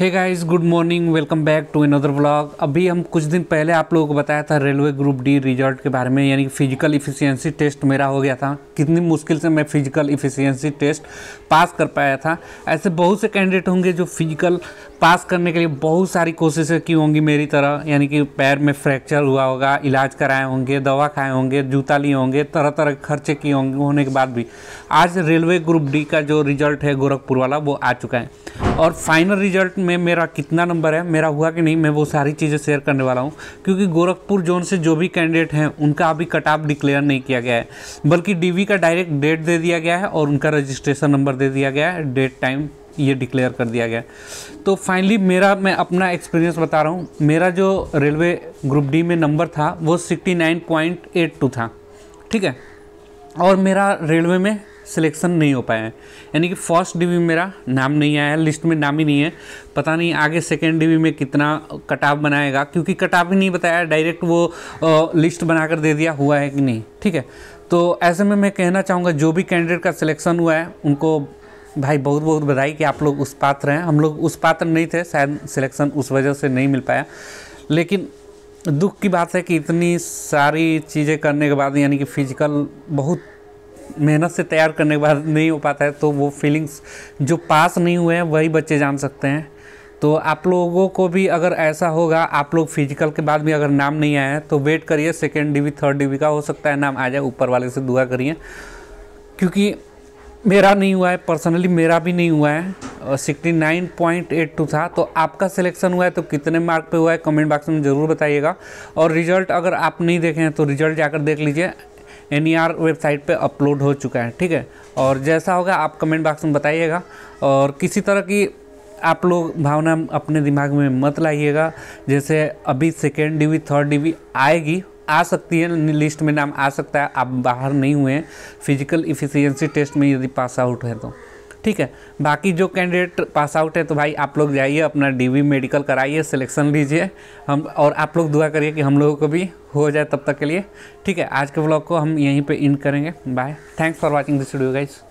hey guys good morning welcome back to another vlog अभी हम कुछ दिन पहले आप लोगों को बताया था रेलवे ग्रुप डी रिजल्ट के बारे में यानी कि फिजिकल इफिशियंसी टेस्ट मेरा हो गया था कितनी मुश्किल से मैं फिजिकल इफिशियंसी टेस्ट पास कर पाया था ऐसे बहुत से कैंडिडेट होंगे जो फिजिकल पास करने के लिए बहुत सारी कोशिशें की होंगी मेरी तरह यानी कि पैर में फ्रैक्चर हुआ होगा इलाज कराए होंगे दवा खाए होंगे जूता लिए होंगे तरह तरह के खर्चे किए होंगे होने के बाद भी आज रेलवे ग्रुप डी का जो रिजल्ट है गोरखपुर वाला वो आ चुका है और फाइनल रिजल्ट में मेरा कितना नंबर है मेरा हुआ कि नहीं मैं वो सारी चीज़ें शेयर करने वाला हूँ क्योंकि गोरखपुर जोन से जो भी कैंडिडेट हैं उनका अभी कट ऑफ डिक्लेयर नहीं किया गया है बल्कि डीवी का डायरेक्ट डेट दे दिया गया है और उनका रजिस्ट्रेशन नंबर दे दिया गया है डेट टाइम ये डिक्लेयर कर दिया गया तो फाइनली मेरा मैं अपना एक्सपीरियंस बता रहा हूँ मेरा जो रेलवे ग्रुप डी में नंबर था वो sixty nine point eight two था ठीक है और मेरा रेलवे में सिलेक्शन नहीं हो पाए हैं यानी कि फर्स्ट डिवी में मेरा नाम नहीं आया है लिस्ट में नाम ही नहीं है पता नहीं आगे सेकेंड डिवी में कितना कटाव बनाएगा क्योंकि कटाव ही नहीं बताया डायरेक्ट वो लिस्ट बनाकर दे दिया हुआ है कि नहीं ठीक है तो ऐसे में मैं कहना चाहूँगा जो भी कैंडिडेट का सिलेक्शन हुआ है उनको भाई बहुत बहुत बधाई कि आप लोग उस पात्र हैं हम लोग उस पात्र नहीं थे शायद सिलेक्शन उस वजह से नहीं मिल पाया लेकिन दुख की बात है कि इतनी सारी चीज़ें करने के बाद यानी कि फिजिकल बहुत मेहनत से तैयार करने के बाद नहीं हो पाता है तो वो फीलिंग्स जो पास नहीं हुए हैं वही बच्चे जान सकते हैं तो आप लोगों को भी अगर ऐसा होगा आप लोग फिजिकल के बाद भी अगर नाम नहीं आया है तो वेट करिए सेकेंड डिवी थर्ड डिवी का हो सकता है नाम आ जाए ऊपर वाले से दुआ करिए क्योंकि मेरा नहीं हुआ है पर्सनली मेरा भी नहीं हुआ है sixty nine point eight two था तो आपका सिलेक्शन हुआ है तो कितने मार्क पे हुआ है कमेंट बॉक्स में ज़रूर बताइएगा और रिजल्ट अगर आप नहीं देखे हैं तो रिजल्ट जाकर देख लीजिए एन वेबसाइट e पे अपलोड हो चुका है ठीक है और जैसा होगा आप कमेंट बॉक्स में बताइएगा और किसी तरह की आप लोग भावना अपने दिमाग में मत लाइएगा जैसे अभी सेकेंड डिवी थर्ड डिवी आएगी आ सकती है लिस्ट में नाम आ सकता है आप बाहर नहीं हुए हैं फिजिकल इफिशियंसी टेस्ट में यदि पास आउट है तो ठीक है बाकी जो कैंडिडेट पास आउट है तो भाई आप लोग जाइए अपना डीवी मेडिकल कराइए सिलेक्शन लीजिए हम और आप लोग दुआ करिए कि हम लोगों को भी हो जाए तब तक के लिए ठीक है आज के ब्लॉग को हम यहीं पे इंड करेंगे bye thanks for watching this video guys